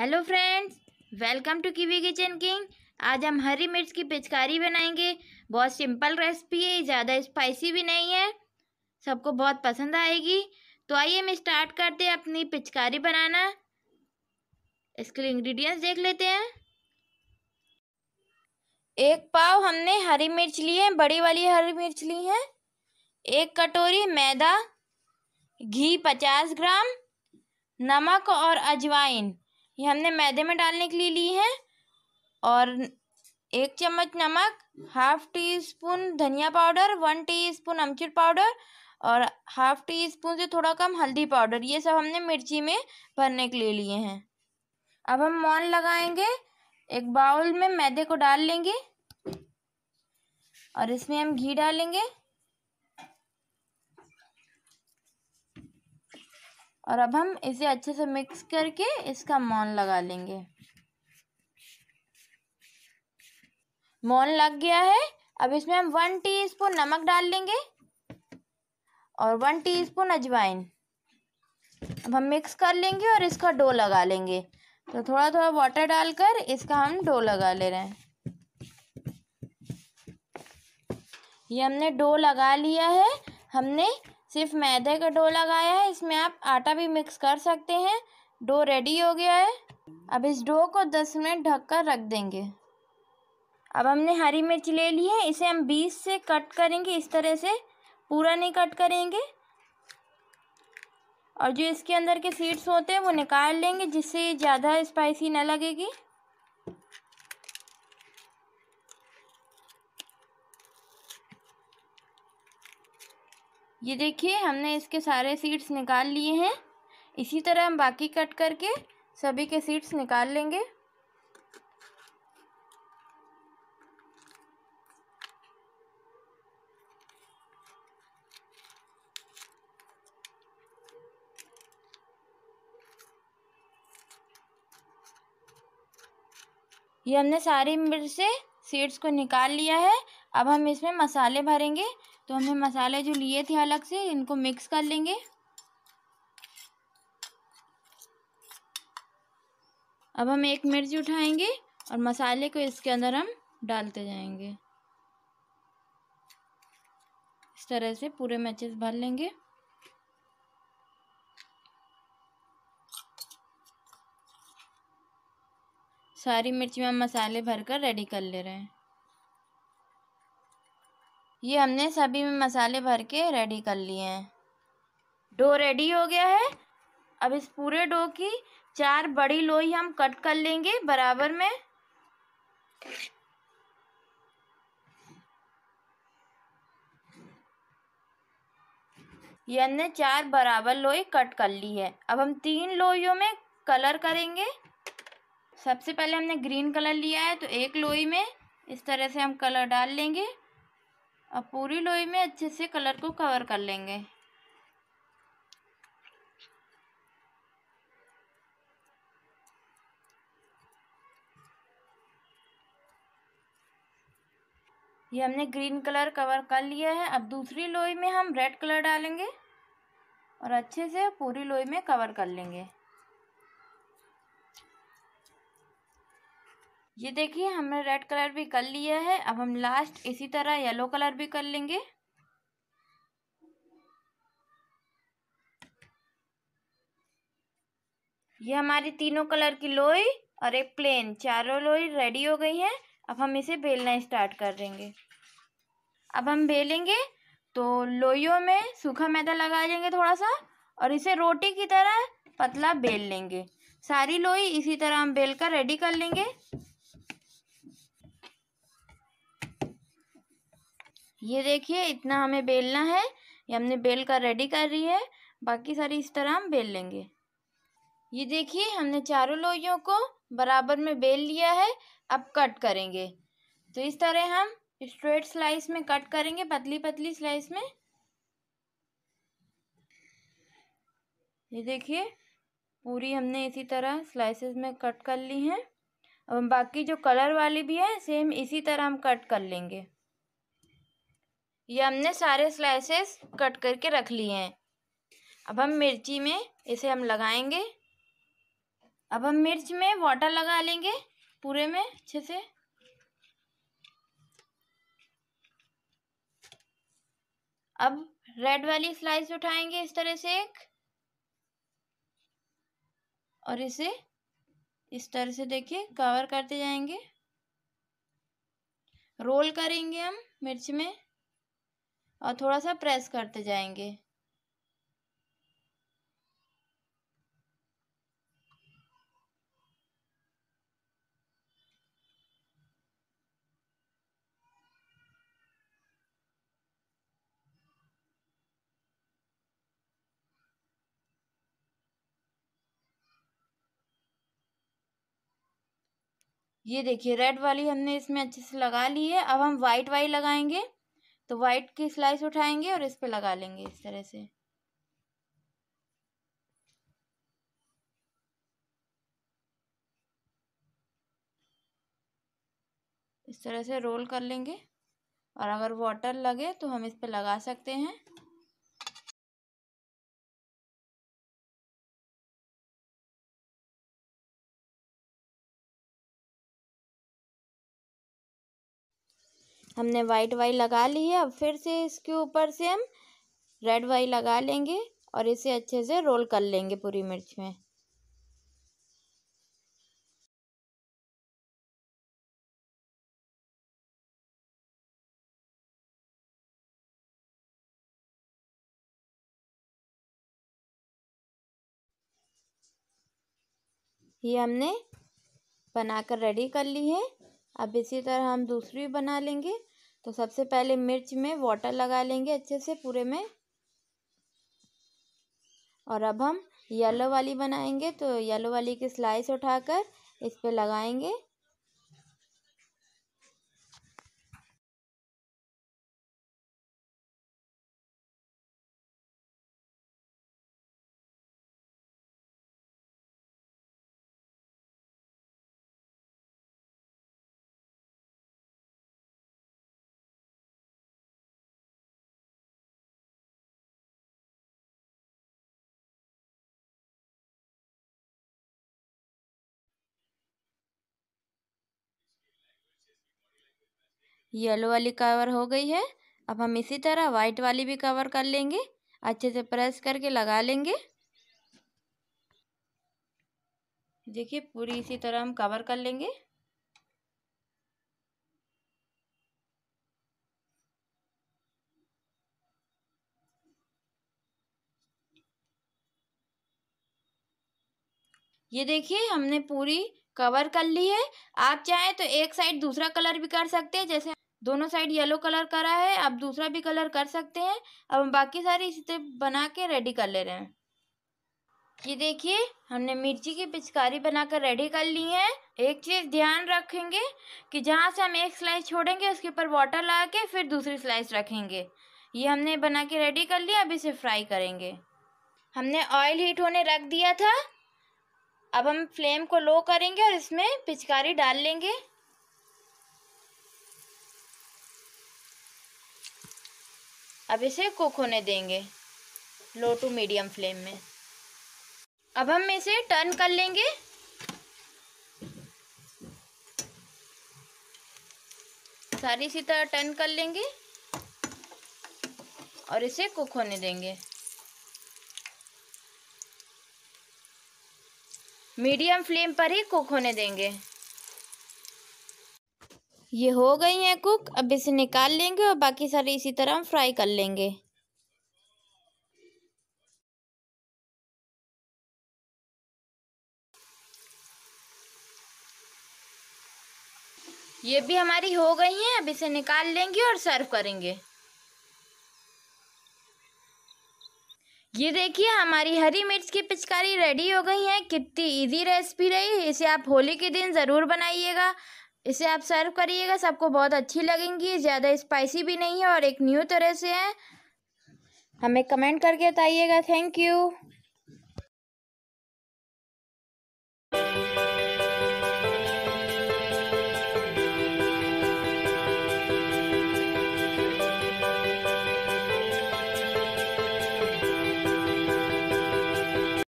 hello friends welcome to Kiwi kitchen king आज हम हरी मिर्च की पिचकारी बनाएंगे बहुत सिंपल रेसिपी है ज़्यादा स्पाइसी भी नहीं है सबको बहुत पसंद आएगी तो आइए हम स्टार्ट करते हैं अपनी पिचकारी बनाना इसके लिए इंग्रेडिएंट्स देख लेते हैं एक पाव हमने हरी मिर्च ली है बड़ी वाली हरी मिर्च ली है एक कटोरी मैदा घी पचास ग्राम नमक और अजवाइन ये हमने मैदे में डालने के लिए ली है और एक चम्मच नमक हाफ टी स्पून धनिया पाउडर वन टी स्पून अमचूर पाउडर और हाफ टी स्पून से थोड़ा कम हल्दी पाउडर ये सब हमने मिर्ची में भरने के लिए लिए हैं अब हम मौन लगाएंगे एक बाउल में मैदे को डाल लेंगे और इसमें हम घी डालेंगे और अब हम इसे अच्छे से मिक्स करके इसका मौन लगा लेंगे मौन लग गया है अब इसमें हम वन टीस्पून नमक डाल लेंगे और वन टीस्पून अजवाइन अब हम मिक्स कर लेंगे और इसका डो लगा लेंगे तो थोड़ा थोड़ा वाटर डालकर इसका हम डो लगा ले रहे हैं ये हमने डो लगा लिया है हमने सिर्फ मैदे का डो लगाया है इसमें आप आटा भी मिक्स कर सकते हैं डो रेडी हो गया है अब इस डो को दस मिनट ढक कर रख देंगे अब हमने हरी मिर्च ले ली है इसे हम बीस से कट करेंगे इस तरह से पूरा नहीं कट करेंगे और जो इसके अंदर के सीड्स होते हैं वो निकाल लेंगे जिससे ज़्यादा स्पाइसी ना लगेगी ये देखिए हमने इसके सारे सीड्स निकाल लिए हैं इसी तरह हम बाकी कट करके सभी के सीड्स निकाल लेंगे ये हमने सारी मिर्च से सीड्स को निकाल लिया है अब हम इसमें मसाले भरेंगे तो हमें मसाले जो लिए थे अलग से इनको मिक्स कर लेंगे अब हम एक मिर्च उठाएंगे और मसाले को इसके अंदर हम डालते जाएंगे इस तरह से पूरे मैचेस भर लेंगे सारी मिर्च में हम मसाले भरकर रेडी कर ले रहे हैं ये हमने सभी में मसाले भर के रेडी कर लिए हैं डो रेडी हो गया है अब इस पूरे डो की चार बड़ी लोई हम कट कर लेंगे बराबर में ये हमने चार बराबर लोई कट कर ली है अब हम तीन लोइयों में कलर करेंगे सबसे पहले हमने ग्रीन कलर लिया है तो एक लोई में इस तरह से हम कलर डाल लेंगे अब पूरी लोई में अच्छे से कलर को कवर कर लेंगे ये हमने ग्रीन कलर कवर कर लिया है अब दूसरी लोई में हम रेड कलर डालेंगे और अच्छे से पूरी लोई में कवर कर लेंगे ये देखिए हमने रेड कलर भी कर लिया है अब हम लास्ट इसी तरह येलो कलर भी कर लेंगे ये हमारी तीनों कलर की लोई और एक प्लेन चारों लोई रेडी हो गई हैं अब हम इसे बेलना स्टार्ट कर देंगे अब हम बेलेंगे तो लोइयों में सूखा मैदा लगा देंगे थोड़ा सा और इसे रोटी की तरह पतला बेल लेंगे सारी लोई इसी तरह हम बेल कर रेडी कर लेंगे ये देखिए इतना हमें बेलना है ये हमने बेल कर रेडी कर रही है बाकी सारी इस तरह हम बेल लेंगे ये देखिए हमने चारों लोइयों को बराबर में बेल लिया है अब कट करेंगे तो इस तरह हम स्ट्रेट स्लाइस में कट करेंगे पतली पतली स्लाइस में ये देखिए पूरी हमने इसी तरह स्लाइसेस में कट कर ली हैं अब बाकी जो कलर वाली भी है सेम इसी तरह हम कट कर लेंगे ये हमने सारे स्लाइसेस कट करके रख लिए हैं अब हम मिर्ची में इसे हम लगाएंगे अब हम मिर्च में वाटर लगा लेंगे पूरे में अच्छे से अब रेड वाली स्लाइस उठाएंगे इस तरह से एक और इसे इस तरह से देखिए कवर करते जाएंगे रोल करेंगे हम मिर्च में और थोड़ा सा प्रेस करते जाएंगे ये देखिए रेड वाली हमने इसमें अच्छे से लगा ली है अब हम व्हाइट वाली लगाएंगे तो वाइट की स्लाइस उठाएंगे और इस पर लगा लेंगे इस तरह से इस तरह से रोल कर लेंगे और अगर वाटर लगे तो हम इस पर लगा सकते हैं हमने वाइट वाई लगा ली है अब फिर से इसके ऊपर से हम रेड वाई लगा लेंगे और इसे अच्छे से रोल कर लेंगे पूरी मिर्च में ये हमने बनाकर रेडी कर ली है अब इसी तरह हम दूसरी बना लेंगे तो सबसे पहले मिर्च में वाटर लगा लेंगे अच्छे से पूरे में और अब हम येलो वाली बनाएंगे तो येलो वाली की स्लाइस उठाकर इस पर लगाएंगे येलो वाली कवर हो गई है अब हम इसी तरह वाइट वाली भी कवर कर लेंगे अच्छे से प्रेस करके लगा लेंगे देखिए पूरी इसी तरह हम कवर कर लेंगे ये देखिए हमने पूरी कवर कर ली है आप चाहें तो एक साइड दूसरा कलर भी कर सकते हैं जैसे दोनों साइड येलो कलर करा है आप दूसरा भी कलर कर सकते हैं अब हम बाकी सारी इसे बना के रेडी कर ले रहे हैं ये देखिए हमने मिर्ची की पिचकारी बनाकर रेडी कर ली है एक चीज़ ध्यान रखेंगे कि जहाँ से हम एक स्लाइस छोड़ेंगे उसके ऊपर वाटर ला के फिर दूसरी स्लाइस रखेंगे ये हमने बना के रेडी कर लिया अब इसे फ्राई करेंगे हमने ऑयल हीट होने रख दिया था अब हम फ्लेम को लो करेंगे और इसमें पिचकारी डाल लेंगे अब इसे कुक होने देंगे लो टू मीडियम फ्लेम में अब हम इसे टर्न कर लेंगे सारी इसी तरह टर्न कर लेंगे और इसे कुक होने देंगे मीडियम फ्लेम पर ही कुक होने देंगे ये हो गई हैं कुक अब इसे निकाल लेंगे और बाकी सारे इसी तरह हम फ्राई कर लेंगे ये भी हमारी हो गई हैं अब इसे निकाल लेंगे और सर्व करेंगे ये देखिए हमारी हरी मिर्च की पिचकारी रेडी हो गई है कितनी इजी रेसिपी रही इसे आप होली के दिन ज़रूर बनाइएगा इसे आप सर्व करिएगा सबको बहुत अच्छी लगेंगी ज़्यादा स्पाइसी भी नहीं है और एक न्यू तरह से है हमें कमेंट करके बताइएगा थैंक यू